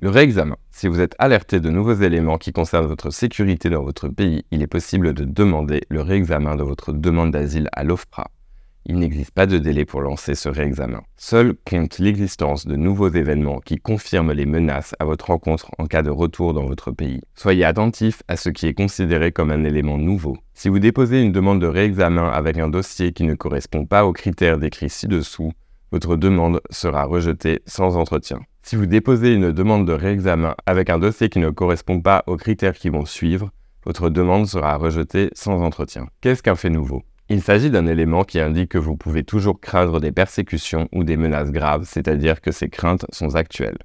Le réexamen. Si vous êtes alerté de nouveaux éléments qui concernent votre sécurité dans votre pays, il est possible de demander le réexamen de votre demande d'asile à l'OFPRA il n'existe pas de délai pour lancer ce réexamen. Seul compte l'existence de nouveaux événements qui confirment les menaces à votre rencontre en cas de retour dans votre pays. Soyez attentif à ce qui est considéré comme un élément nouveau. Si vous déposez une demande de réexamen avec un dossier qui ne correspond pas aux critères décrits ci-dessous, votre demande sera rejetée sans entretien. Si vous déposez une demande de réexamen avec un dossier qui ne correspond pas aux critères qui vont suivre, votre demande sera rejetée sans entretien. Qu'est-ce qu'un fait nouveau il s'agit d'un élément qui indique que vous pouvez toujours craindre des persécutions ou des menaces graves, c'est-à-dire que ces craintes sont actuelles.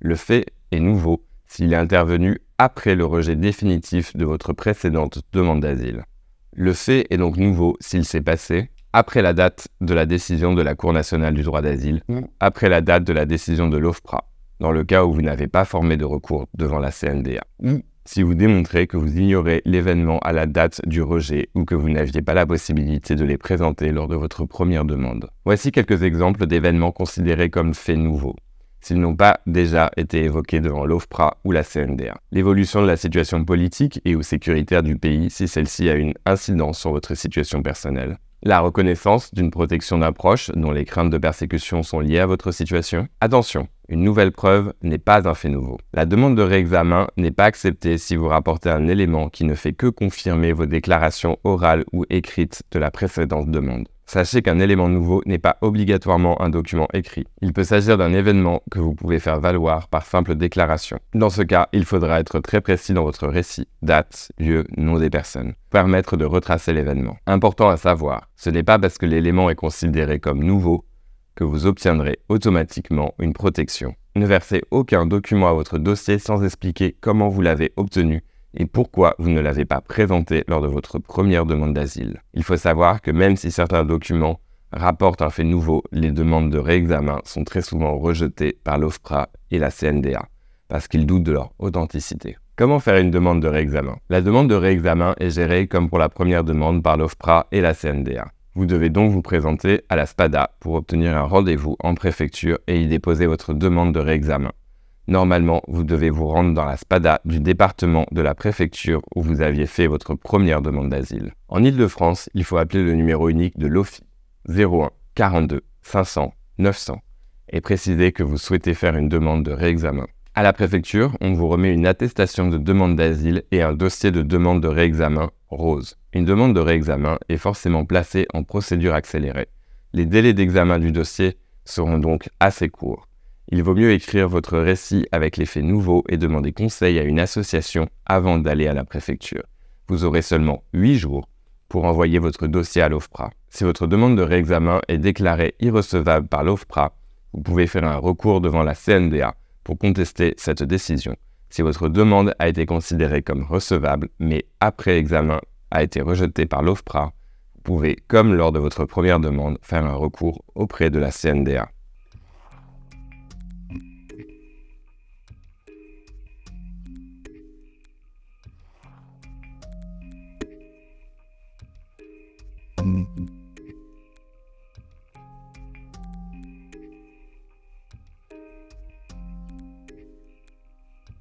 Le fait est nouveau s'il est intervenu après le rejet définitif de votre précédente demande d'asile. Le fait est donc nouveau s'il s'est passé après la date de la décision de la Cour nationale du droit d'asile ou après la date de la décision de l'OFPRA, dans le cas où vous n'avez pas formé de recours devant la CNDA, ou si vous démontrez que vous ignorez l'événement à la date du rejet ou que vous n'aviez pas la possibilité de les présenter lors de votre première demande. Voici quelques exemples d'événements considérés comme faits nouveaux s'ils n'ont pas déjà été évoqués devant l'OFPRA ou la CNDR. L'évolution de la situation politique et ou sécuritaire du pays si celle-ci a une incidence sur votre situation personnelle. La reconnaissance d'une protection d'approche dont les craintes de persécution sont liées à votre situation. Attention, une nouvelle preuve n'est pas un fait nouveau. La demande de réexamen n'est pas acceptée si vous rapportez un élément qui ne fait que confirmer vos déclarations orales ou écrites de la précédente demande. Sachez qu'un élément nouveau n'est pas obligatoirement un document écrit. Il peut s'agir d'un événement que vous pouvez faire valoir par simple déclaration. Dans ce cas, il faudra être très précis dans votre récit, date, lieu, nom des personnes, permettre de retracer l'événement. Important à savoir, ce n'est pas parce que l'élément est considéré comme nouveau que vous obtiendrez automatiquement une protection. Ne versez aucun document à votre dossier sans expliquer comment vous l'avez obtenu et pourquoi vous ne l'avez pas présenté lors de votre première demande d'asile. Il faut savoir que même si certains documents rapportent un fait nouveau, les demandes de réexamen sont très souvent rejetées par l'OFPRA et la CNDA, parce qu'ils doutent de leur authenticité. Comment faire une demande de réexamen La demande de réexamen est gérée comme pour la première demande par l'OFPRA et la CNDA. Vous devez donc vous présenter à la SPADA pour obtenir un rendez-vous en préfecture et y déposer votre demande de réexamen. Normalement, vous devez vous rendre dans la SPADA du département de la préfecture où vous aviez fait votre première demande d'asile. En Ile-de-France, il faut appeler le numéro unique de l'OFI 01 42 500 900 et préciser que vous souhaitez faire une demande de réexamen. À la préfecture, on vous remet une attestation de demande d'asile et un dossier de demande de réexamen rose. Une demande de réexamen est forcément placée en procédure accélérée. Les délais d'examen du dossier seront donc assez courts. Il vaut mieux écrire votre récit avec les faits nouveaux et demander conseil à une association avant d'aller à la préfecture. Vous aurez seulement 8 jours pour envoyer votre dossier à l'OFPRA. Si votre demande de réexamen est déclarée irrecevable par l'OFPRA, vous pouvez faire un recours devant la CNDA pour contester cette décision. Si votre demande a été considérée comme recevable, mais après examen a été rejetée par l'OFPRA, vous pouvez, comme lors de votre première demande, faire un recours auprès de la CNDA.